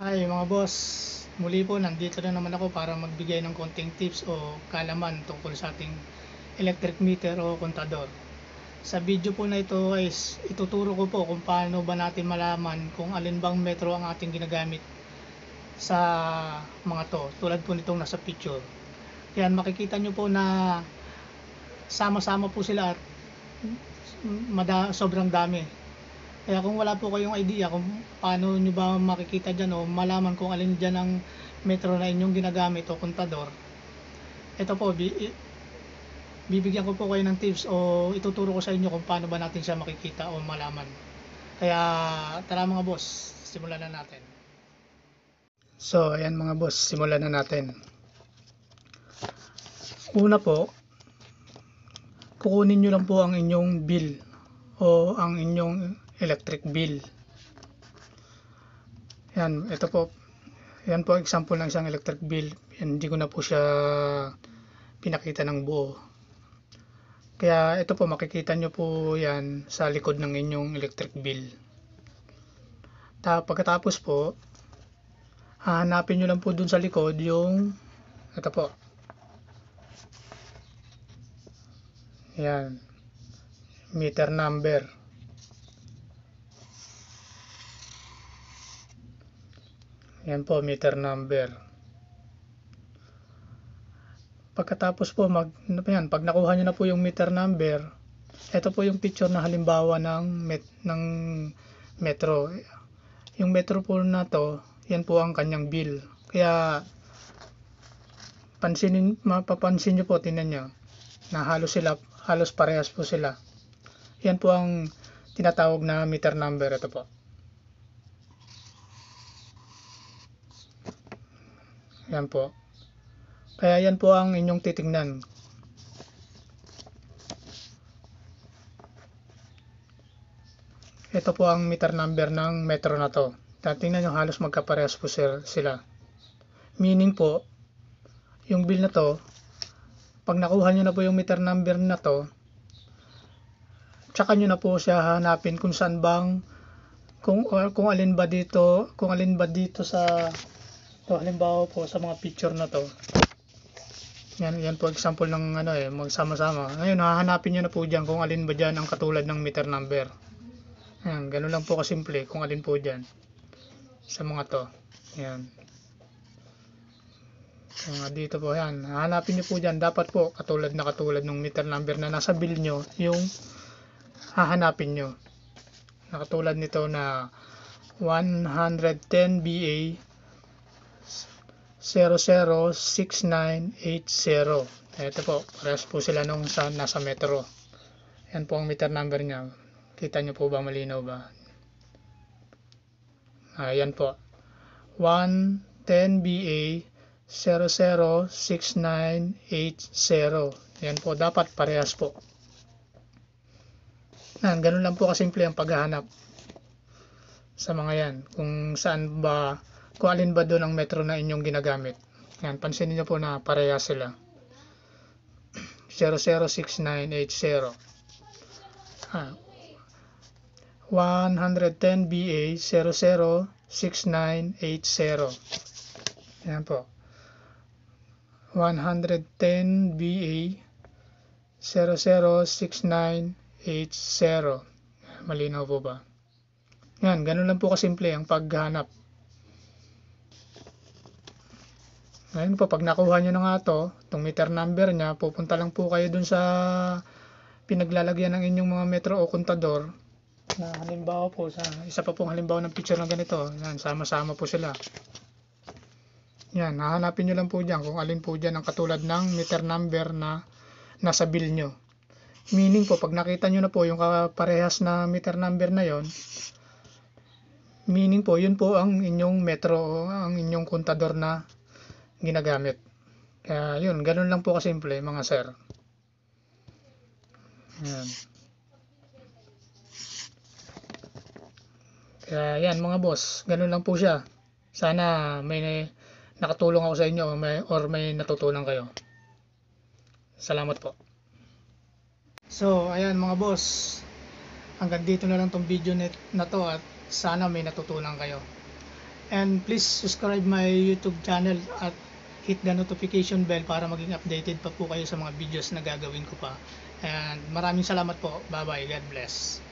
Hi mga boss, muli po nandito na naman ako para magbigay ng konting tips o kalaman tungkol sa ating electric meter o kontador. Sa video po na ito guys, ituturo ko po kung paano ba natin malaman kung alin bang metro ang ating ginagamit sa mga to tulad po nitong nasa picture. Yan makikita nyo po na sama-sama po sila at mada, sobrang dami. Kaya kung wala po kayong idea kung paano nyo ba makikita dyan o malaman kung alin dyan ang metro na inyong ginagamit o kontador, ito po, bi- bibigyan ko po kayo ng tips o ituturo ko sa inyo kung paano ba natin siya makikita o malaman. Kaya tara mga boss, simulan na natin. So, ayan mga boss, simulan na natin. Una po, kukunin nyo lang po ang inyong bill o ang inyong electric bill. Yan, ito po. Yan po example ng isang electric bill. Yan, hindi ko na po siya pinakita ng buo. Kaya ito po makikita nyo po yan sa likod ng inyong electric bill. Ta pagkatapos po, hahanapin nyo lang po dun sa likod yung ito po, Yan. Meter number. Yan po meter number. Pagkatapos po mag ano yan, pag nakuha niyo na po yung meter number, ito po yung picture na halimbawa ng met, ng metro. Yung metro po na to, yan po ang kanyang bill. Kaya pansinin mapapansin niyo po tinan niyo na halos sila halos parehas po sila. Yan po ang tinatawag na meter number. Ito po. Yan po. Kaya yan po ang inyong titingnan. Ito po ang meter number ng metro na to. Tingnan nyo halos magkaparehas po sila. Meaning po, yung bill na to pag nakuha nyo na po yung meter number na to, tsaka nyo na po siya hanapin kung saan bang kung kung alin ba dito, kung alin ba dito sa to halimbawa po sa mga picture na to. Yan, yan po example ng ano eh, magsama-sama. Ngayon, hahanapin nyo na po diyan kung alin ba diyan ang katulad ng meter number. Ayan, ganun lang po kasimple kung alin po diyan sa mga to. Yan. Mga dito po yan. Hanapin niyo po dyan. Dapat po katulad na katulad ng meter number na nasa bill nyo yung hahanapin nyo. Nakatulad nito na 110 BA 006980. Ito po, parehas po sila nung sa, nasa metro. Yan po ang meter number niya. Kita niyo po ba malinaw ba? Ayan ah, po. 110BA 006980. Yan po, dapat parehas po. Yan, ganun lang po kasimple ang paghahanap sa mga yan. Kung saan ba, kung alin ba doon ang metro na inyong ginagamit. Yan, pansinin nyo po na parehas sila. 006980. Ah, 110BA 006980. Yan po. 110 BA 006980. Malinaw po ba? Yan, ganun lang po kasimple ang paghanap. Ngayon po, pag nakuha nyo na nga to, itong meter number niya, pupunta lang po kayo dun sa pinaglalagyan ng inyong mga metro o kontador. Na halimbawa po, sa, isa pa pong halimbawa ng picture ng ganito. Yan, sama-sama po sila. Yan, hahanapin nyo lang po dyan kung alin po dyan ang katulad ng meter number na nasa bill nyo. Meaning po, pag nakita nyo na po yung kaparehas na meter number na yon meaning po, yun po ang inyong metro, ang inyong kontador na ginagamit. Kaya yun, ganun lang po kasimple mga sir. Yan. Kaya yan mga boss, ganun lang po siya. Sana may nakatulong ako sa inyo or may, or may natutunan kayo. Salamat po. So, ayan mga boss. Hanggang dito na lang tong video na to at sana may natutunan kayo. And please subscribe my YouTube channel at hit the notification bell para maging updated pa po kayo sa mga videos na gagawin ko pa. And maraming salamat po. Bye-bye. God bless.